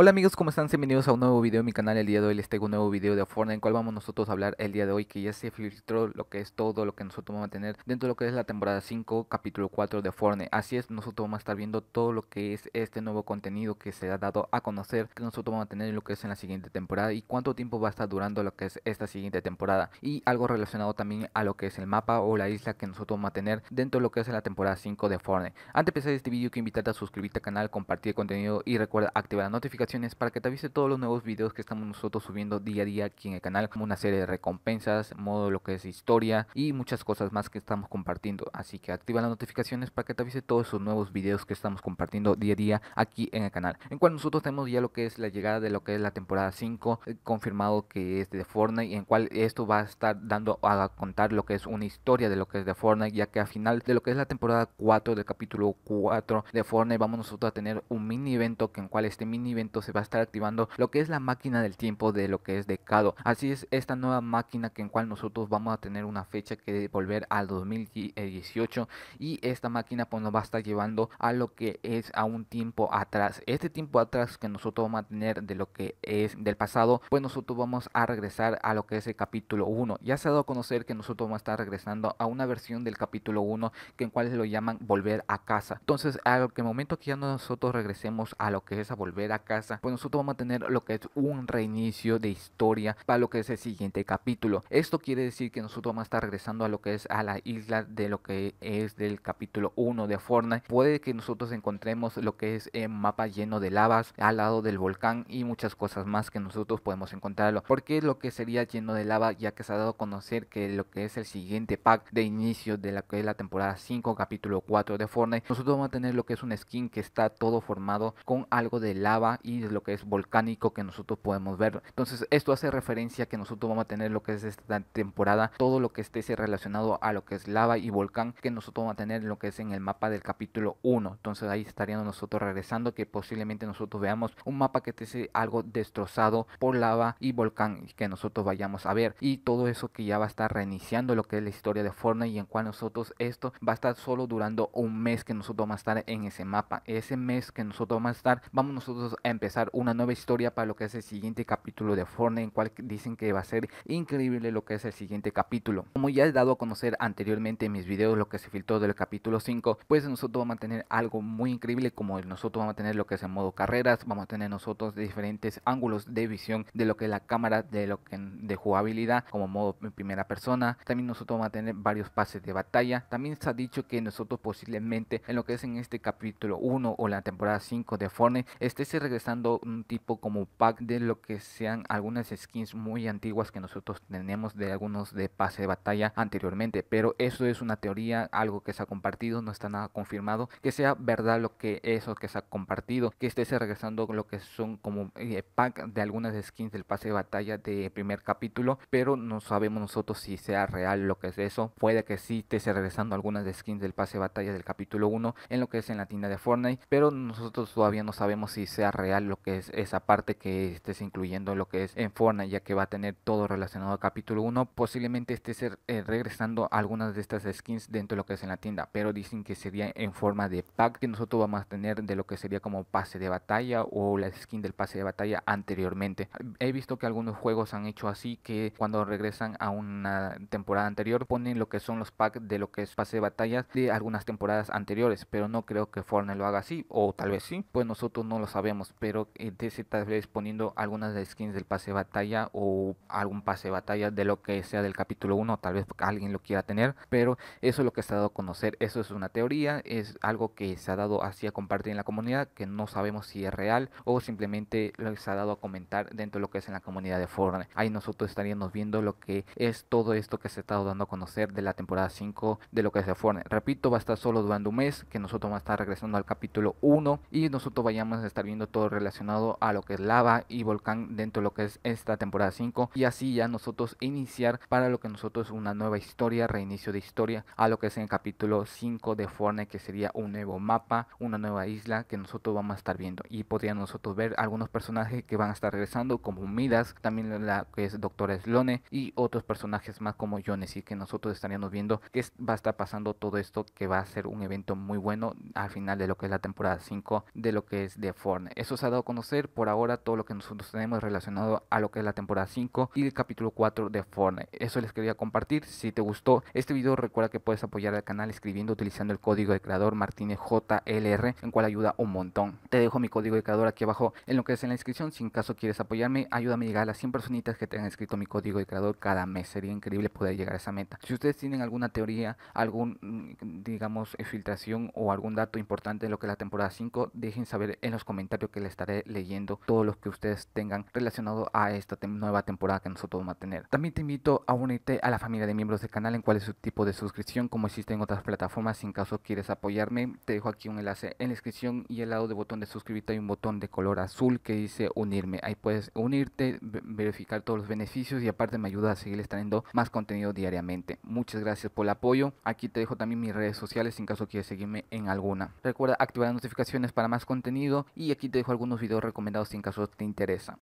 Hola amigos, ¿cómo están? Bienvenidos a un nuevo video en mi canal. El día de hoy les tengo un nuevo video de Fortnite en cual vamos nosotros a hablar el día de hoy que ya se filtró lo que es todo lo que nosotros vamos a tener dentro de lo que es la temporada 5, capítulo 4 de Fortnite. Así es, nosotros vamos a estar viendo todo lo que es este nuevo contenido que se ha dado a conocer que nosotros vamos a tener en lo que es en la siguiente temporada y cuánto tiempo va a estar durando lo que es esta siguiente temporada y algo relacionado también a lo que es el mapa o la isla que nosotros vamos a tener dentro de lo que es en la temporada 5 de Fortnite. Antes de empezar este video, quiero invitarte a suscribirte al canal, compartir el contenido y recuerda activar la notificación para que te avise todos los nuevos videos que estamos nosotros subiendo día a día aquí en el canal, como una serie de recompensas, modo lo que es historia y muchas cosas más que estamos compartiendo. Así que activa las notificaciones para que te avise todos esos nuevos videos que estamos compartiendo día a día aquí en el canal. En cual nosotros tenemos ya lo que es la llegada de lo que es la temporada 5, eh, confirmado que es de Fortnite, y en cual esto va a estar dando a contar lo que es una historia de lo que es de Fortnite, ya que al final de lo que es la temporada 4 del capítulo 4 de Fortnite vamos nosotros a tener un mini evento que en cual este mini evento se va a estar activando lo que es la máquina del tiempo de lo que es Decado. Así es, esta nueva máquina que en cual nosotros vamos a tener una fecha que volver al 2018 y esta máquina pues nos va a estar llevando a lo que es a un tiempo atrás. Este tiempo atrás que nosotros vamos a tener de lo que es del pasado, pues nosotros vamos a regresar a lo que es el capítulo 1. Ya se ha dado a conocer que nosotros vamos a estar regresando a una versión del capítulo 1 que en cual lo llaman volver a casa. Entonces, al que momento que ya nosotros regresemos a lo que es a volver a casa, pues nosotros vamos a tener lo que es un reinicio de historia para lo que es el siguiente capítulo. Esto quiere decir que nosotros vamos a estar regresando a lo que es a la isla de lo que es del capítulo 1 de Fortnite. Puede que nosotros encontremos lo que es el mapa lleno de lavas al lado del volcán y muchas cosas más que nosotros podemos encontrarlo. Porque lo que sería lleno de lava ya que se ha dado a conocer que lo que es el siguiente pack de inicio de la que es la temporada 5 capítulo 4 de Fortnite, nosotros vamos a tener lo que es un skin que está todo formado con algo de lava y lo que es volcánico que nosotros podemos ver. Entonces esto hace referencia que nosotros vamos a tener lo que es esta temporada, todo lo que esté relacionado a lo que es lava y volcán que nosotros vamos a tener lo que es en el mapa del capítulo 1. Entonces ahí estaríamos nosotros regresando que posiblemente nosotros veamos un mapa que esté algo destrozado por lava y volcán que nosotros vayamos a ver y todo eso que ya va a estar reiniciando lo que es la historia de Fortnite y en cual nosotros esto va a estar solo durando un mes que nosotros vamos a estar en ese mapa. Ese mes que nosotros vamos a estar, vamos nosotros a empezar una nueva historia para lo que es el siguiente capítulo de Fortnite, en cual dicen que va a ser increíble lo que es el siguiente capítulo. Como ya he dado a conocer anteriormente en mis videos lo que se filtró del capítulo 5, pues nosotros vamos a tener algo muy increíble como nosotros vamos a tener lo que es el modo carreras, vamos a tener nosotros diferentes ángulos de visión de lo que es la cámara, de lo que de jugabilidad como modo en primera persona, también nosotros vamos a tener varios pases de batalla, también se ha dicho que nosotros posiblemente en lo que es en este capítulo 1 o la temporada 5 de Forne, este se regresa un tipo como pack de lo que sean algunas skins muy antiguas que nosotros tenemos de algunos de pase de batalla anteriormente. Pero eso es una teoría, algo que se ha compartido, no está nada confirmado. Que sea verdad lo que eso que se ha compartido, que estése regresando lo que son como eh, pack de algunas skins del pase de batalla de primer capítulo. Pero no sabemos nosotros si sea real lo que es eso. Puede que sí estése regresando algunas skins del pase de batalla del capítulo 1 en lo que es en la tienda de Fortnite. Pero nosotros todavía no sabemos si sea real lo que es esa parte que estés incluyendo lo que es en Fortnite, ya que va a tener todo relacionado a capítulo 1. Posiblemente estés eh, regresando algunas de estas skins dentro de lo que es en la tienda, pero dicen que sería en forma de pack que nosotros vamos a tener de lo que sería como pase de batalla o la skin del pase de batalla anteriormente. He visto que algunos juegos han hecho así que cuando regresan a una temporada anterior ponen lo que son los packs de lo que es pase de batalla de algunas temporadas anteriores, pero no creo que Fortnite lo haga así, o tal vez sí, pues nosotros no lo sabemos pero entonces eh, tal vez poniendo algunas de skins del pase de batalla o algún pase de batalla de lo que sea del capítulo 1, tal vez alguien lo quiera tener, pero eso es lo que se ha dado a conocer, eso es una teoría, es algo que se ha dado así a compartir en la comunidad, que no sabemos si es real o simplemente lo que se ha dado a comentar dentro de lo que es en la comunidad de Fortnite. Ahí nosotros estaríamos viendo lo que es todo esto que se ha estado dando a conocer de la temporada 5 de lo que es de Fortnite. Repito, va a estar solo durante un mes, que nosotros vamos a estar regresando al capítulo 1 y nosotros vayamos a estar viendo todo el relacionado a lo que es lava y volcán dentro de lo que es esta temporada 5 y así ya nosotros iniciar para lo que nosotros una nueva historia, reinicio de historia a lo que es en el capítulo 5 de Forne que sería un nuevo mapa, una nueva isla que nosotros vamos a estar viendo y podrían nosotros ver algunos personajes que van a estar regresando como Midas, también la que es Doctor Slone y otros personajes más como y que nosotros estaríamos viendo que va a estar pasando todo esto que va a ser un evento muy bueno al final de lo que es la temporada 5 de lo que es de Forne, Eso es dado a conocer por ahora todo lo que nosotros tenemos relacionado a lo que es la temporada 5 y el capítulo 4 de Fortnite. Eso les quería compartir. Si te gustó este video, recuerda que puedes apoyar al canal escribiendo utilizando el código de creador Martínez en cual ayuda un montón. Te dejo mi código de creador aquí abajo en lo que es en la descripción. Si en caso quieres apoyarme, ayúdame a llegar a las 100 personitas que tengan escrito mi código de creador cada mes. Sería increíble poder llegar a esa meta. Si ustedes tienen alguna teoría, algún, digamos, filtración o algún dato importante de lo que es la temporada 5, dejen saber en los comentarios que les estaré leyendo todos los que ustedes tengan relacionado a esta nueva temporada que nosotros vamos a tener. También te invito a unirte a la familia de miembros del canal en cuál es su tipo de suscripción, como existe en otras plataformas. Si en caso quieres apoyarme, te dejo aquí un enlace en la descripción y al lado del botón de suscribirte hay un botón de color azul que dice unirme. Ahí puedes unirte, verificar todos los beneficios y aparte me ayuda a seguir trayendo más contenido diariamente. Muchas gracias por el apoyo. Aquí te dejo también mis redes sociales en caso quieres seguirme en alguna. Recuerda activar las notificaciones para más contenido y aquí te dejo algunos videos recomendados si en caso te interesan.